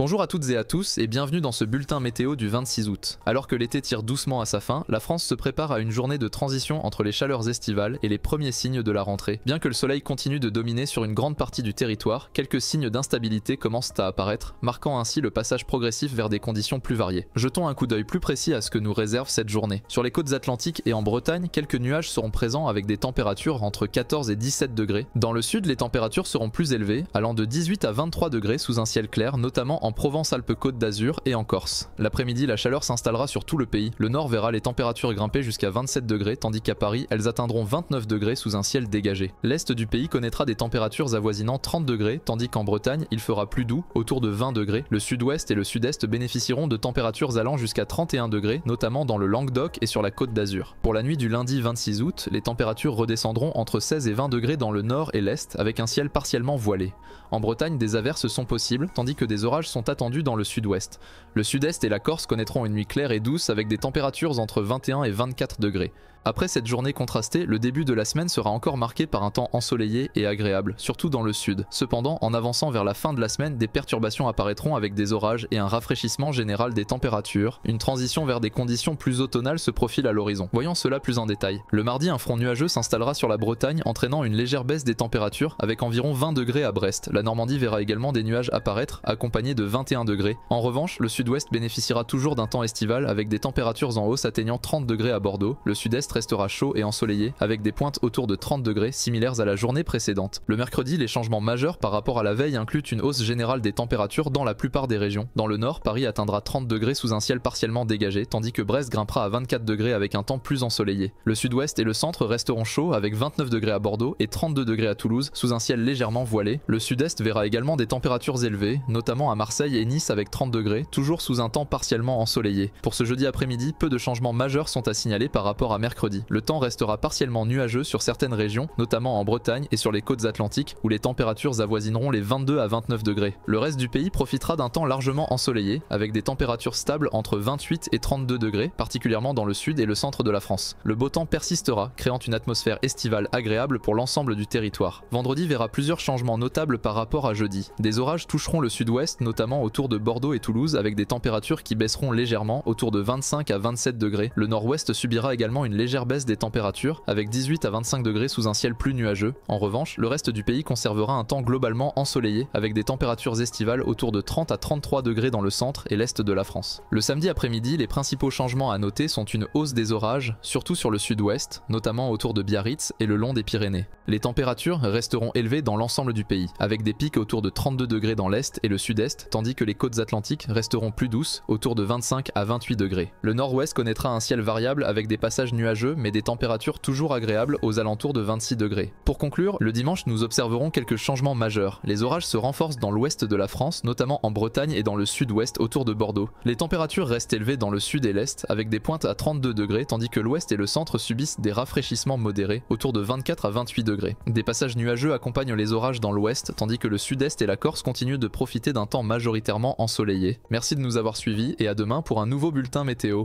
Bonjour à toutes et à tous et bienvenue dans ce bulletin météo du 26 août. Alors que l'été tire doucement à sa fin, la France se prépare à une journée de transition entre les chaleurs estivales et les premiers signes de la rentrée. Bien que le soleil continue de dominer sur une grande partie du territoire, quelques signes d'instabilité commencent à apparaître, marquant ainsi le passage progressif vers des conditions plus variées. Jetons un coup d'œil plus précis à ce que nous réserve cette journée. Sur les côtes atlantiques et en Bretagne, quelques nuages seront présents avec des températures entre 14 et 17 degrés. Dans le sud, les températures seront plus élevées, allant de 18 à 23 degrés sous un ciel clair, notamment en en Provence-Alpes-Côte d'Azur et en Corse. L'après-midi, la chaleur s'installera sur tout le pays. Le nord verra les températures grimper jusqu'à 27 degrés, tandis qu'à Paris, elles atteindront 29 degrés sous un ciel dégagé. L'est du pays connaîtra des températures avoisinant 30 degrés, tandis qu'en Bretagne, il fera plus doux, autour de 20 degrés. Le sud-ouest et le sud-est bénéficieront de températures allant jusqu'à 31 degrés, notamment dans le Languedoc et sur la Côte d'Azur. Pour la nuit du lundi 26 août, les températures redescendront entre 16 et 20 degrés dans le nord et l'est, avec un ciel partiellement voilé. En Bretagne, des averses sont possibles, tandis que des orages sont attendus dans le sud-ouest. Le sud-est et la Corse connaîtront une nuit claire et douce avec des températures entre 21 et 24 degrés. Après cette journée contrastée, le début de la semaine sera encore marqué par un temps ensoleillé et agréable, surtout dans le sud. Cependant, en avançant vers la fin de la semaine, des perturbations apparaîtront avec des orages et un rafraîchissement général des températures. Une transition vers des conditions plus automnales se profile à l'horizon. Voyons cela plus en détail. Le mardi, un front nuageux s'installera sur la Bretagne, entraînant une légère baisse des températures avec environ 20 degrés à Brest. La Normandie verra également des nuages apparaître, accompagnés de 21 degrés. En revanche, le sud-ouest bénéficiera toujours d'un temps estival avec des températures en hausse atteignant 30 degrés à Bordeaux. Le sud-est restera chaud et ensoleillé avec des pointes autour de 30 degrés similaires à la journée précédente. Le mercredi, les changements majeurs par rapport à la veille incluent une hausse générale des températures dans la plupart des régions. Dans le nord, Paris atteindra 30 degrés sous un ciel partiellement dégagé, tandis que Brest grimpera à 24 degrés avec un temps plus ensoleillé. Le sud-ouest et le centre resteront chauds avec 29 degrés à Bordeaux et 32 degrés à Toulouse sous un ciel légèrement voilé. Le sud-est verra également des températures élevées, notamment à Marseille et Nice avec 30 degrés, toujours sous un temps partiellement ensoleillé. Pour ce jeudi après-midi, peu de changements majeurs sont à signaler par rapport à mercredi. Le temps restera partiellement nuageux sur certaines régions, notamment en Bretagne et sur les côtes atlantiques, où les températures avoisineront les 22 à 29 degrés. Le reste du pays profitera d'un temps largement ensoleillé, avec des températures stables entre 28 et 32 degrés, particulièrement dans le sud et le centre de la France. Le beau temps persistera, créant une atmosphère estivale agréable pour l'ensemble du territoire. Vendredi verra plusieurs changements notables par rapport à jeudi. Des orages toucheront le sud-ouest, notamment notamment autour de Bordeaux et Toulouse avec des températures qui baisseront légèrement autour de 25 à 27 degrés. Le nord-ouest subira également une légère baisse des températures avec 18 à 25 degrés sous un ciel plus nuageux. En revanche, le reste du pays conservera un temps globalement ensoleillé avec des températures estivales autour de 30 à 33 degrés dans le centre et l'est de la France. Le samedi après-midi, les principaux changements à noter sont une hausse des orages, surtout sur le sud-ouest, notamment autour de Biarritz et le long des Pyrénées. Les températures resteront élevées dans l'ensemble du pays, avec des pics autour de 32 degrés dans l'est et le sud-est, tandis que les côtes atlantiques resteront plus douces, autour de 25 à 28 degrés. Le nord-ouest connaîtra un ciel variable avec des passages nuageux, mais des températures toujours agréables aux alentours de 26 degrés. Pour conclure, le dimanche, nous observerons quelques changements majeurs. Les orages se renforcent dans l'ouest de la France, notamment en Bretagne et dans le sud-ouest autour de Bordeaux. Les températures restent élevées dans le sud et l'est, avec des pointes à 32 degrés, tandis que l'ouest et le centre subissent des rafraîchissements modérés, autour de 24 à 28 degrés. Des passages nuageux accompagnent les orages dans l'ouest, tandis que le sud-est et la Corse continuent de profiter d'un temps majeur majoritairement ensoleillé. Merci de nous avoir suivis et à demain pour un nouveau bulletin météo.